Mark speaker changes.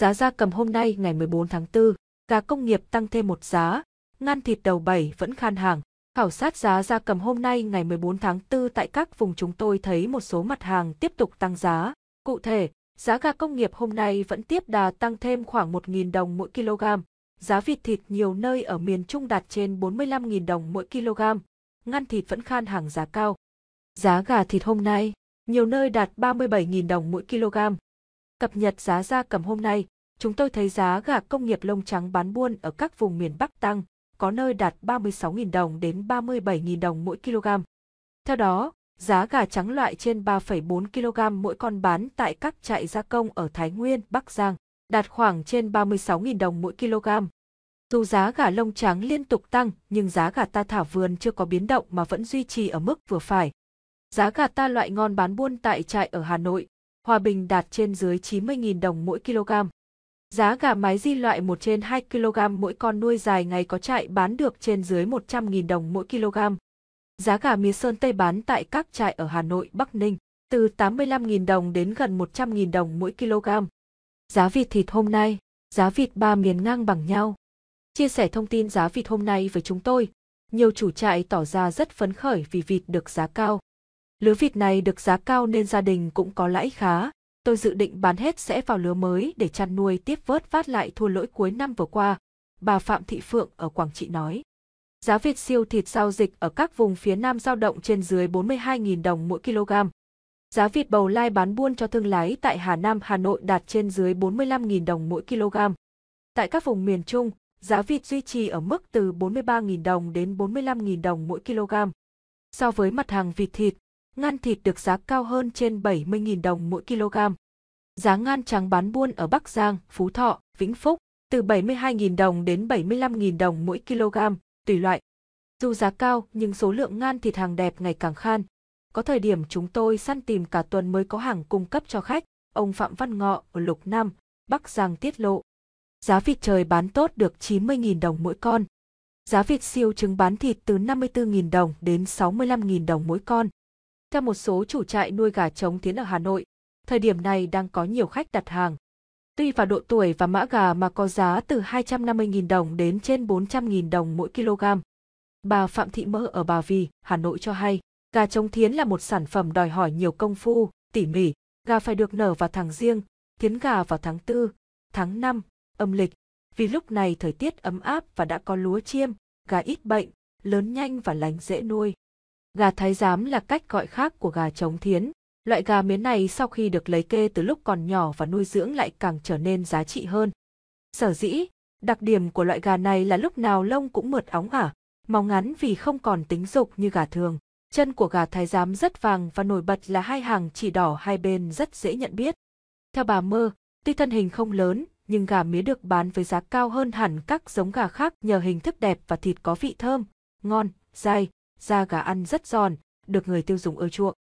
Speaker 1: Giá da cầm hôm nay ngày 14 tháng 4, gà công nghiệp tăng thêm một giá, ngăn thịt đầu bảy vẫn khan hàng. Khảo sát giá da cầm hôm nay ngày 14 tháng 4 tại các vùng chúng tôi thấy một số mặt hàng tiếp tục tăng giá. Cụ thể, giá gà công nghiệp hôm nay vẫn tiếp đà tăng thêm khoảng 1.000 đồng mỗi kg. Giá vịt thịt nhiều nơi ở miền Trung đạt trên 45.000 đồng mỗi kg. Ngăn thịt vẫn khan hàng giá cao. Giá gà thịt hôm nay, nhiều nơi đạt 37.000 đồng mỗi kg. Cập nhật giá gia cầm hôm nay, chúng tôi thấy giá gà công nghiệp lông trắng bán buôn ở các vùng miền Bắc tăng, có nơi đạt 36.000 đồng đến 37.000 đồng mỗi kg. Theo đó, giá gà trắng loại trên 3,4 kg mỗi con bán tại các trại gia công ở Thái Nguyên, Bắc Giang, đạt khoảng trên 36.000 đồng mỗi kg. Dù giá gà lông trắng liên tục tăng, nhưng giá gà ta thả vườn chưa có biến động mà vẫn duy trì ở mức vừa phải. Giá gà ta loại ngon bán buôn tại trại ở Hà Nội, Hòa Bình đạt trên dưới 90.000 đồng mỗi kg. Giá gà mái di loại 1 trên 2 kg mỗi con nuôi dài ngày có trại bán được trên dưới 100.000 đồng mỗi kg. Giá gà mía sơn Tây bán tại các trại ở Hà Nội, Bắc Ninh từ 85.000 đồng đến gần 100.000 đồng mỗi kg. Giá vịt thịt hôm nay, giá vịt ba miền ngang bằng nhau. Chia sẻ thông tin giá vịt hôm nay với chúng tôi, nhiều chủ trại tỏ ra rất phấn khởi vì vịt được giá cao. Lứa vịt này được giá cao nên gia đình cũng có lãi khá. Tôi dự định bán hết sẽ vào lứa mới để chăn nuôi tiếp vớt vát lại thua lỗi cuối năm vừa qua, bà Phạm Thị Phượng ở Quảng Trị nói. Giá vịt siêu thịt giao dịch ở các vùng phía Nam giao động trên dưới 42.000 đồng mỗi kg. Giá vịt bầu lai bán buôn cho thương lái tại Hà Nam, Hà Nội đạt trên dưới 45.000 đồng mỗi kg. Tại các vùng miền Trung, giá vịt duy trì ở mức từ 43.000 đồng đến 45.000 đồng mỗi kg. So với mặt hàng vịt thịt, ngan thịt được giá cao hơn trên 70.000 đồng mỗi kg. Giá ngan trắng bán buôn ở Bắc Giang, Phú Thọ, Vĩnh Phúc từ 72.000 đồng đến 75.000 đồng mỗi kg, tùy loại. Dù giá cao nhưng số lượng ngan thịt hàng đẹp ngày càng khan. Có thời điểm chúng tôi săn tìm cả tuần mới có hàng cung cấp cho khách, ông Phạm Văn Ngọ ở Lục Nam, Bắc Giang tiết lộ. Giá vịt trời bán tốt được 90.000 đồng mỗi con. Giá vịt siêu trứng bán thịt từ 54.000 đồng đến 65.000 đồng mỗi con. Theo một số chủ trại nuôi gà trống tiến ở Hà Nội, thời điểm này đang có nhiều khách đặt hàng. Tuy vào độ tuổi và mã gà mà có giá từ 250.000 đồng đến trên 400.000 đồng mỗi kg. Bà Phạm Thị Mơ ở Bà Vì, Hà Nội cho hay, gà trống thiến là một sản phẩm đòi hỏi nhiều công phu, tỉ mỉ, gà phải được nở vào tháng riêng, thiến gà vào tháng 4, tháng 5, âm lịch, vì lúc này thời tiết ấm áp và đã có lúa chiêm, gà ít bệnh, lớn nhanh và lành dễ nuôi. Gà thái giám là cách gọi khác của gà trống thiến. Loại gà miến này sau khi được lấy kê từ lúc còn nhỏ và nuôi dưỡng lại càng trở nên giá trị hơn. Sở dĩ, đặc điểm của loại gà này là lúc nào lông cũng mượt óng ả, màu ngắn vì không còn tính dục như gà thường. Chân của gà thái giám rất vàng và nổi bật là hai hàng chỉ đỏ hai bên rất dễ nhận biết. Theo bà Mơ, tuy thân hình không lớn, nhưng gà mía được bán với giá cao hơn hẳn các giống gà khác nhờ hình thức đẹp và thịt có vị thơm, ngon, dai, da gà ăn rất giòn, được người tiêu dùng ưa chuộng.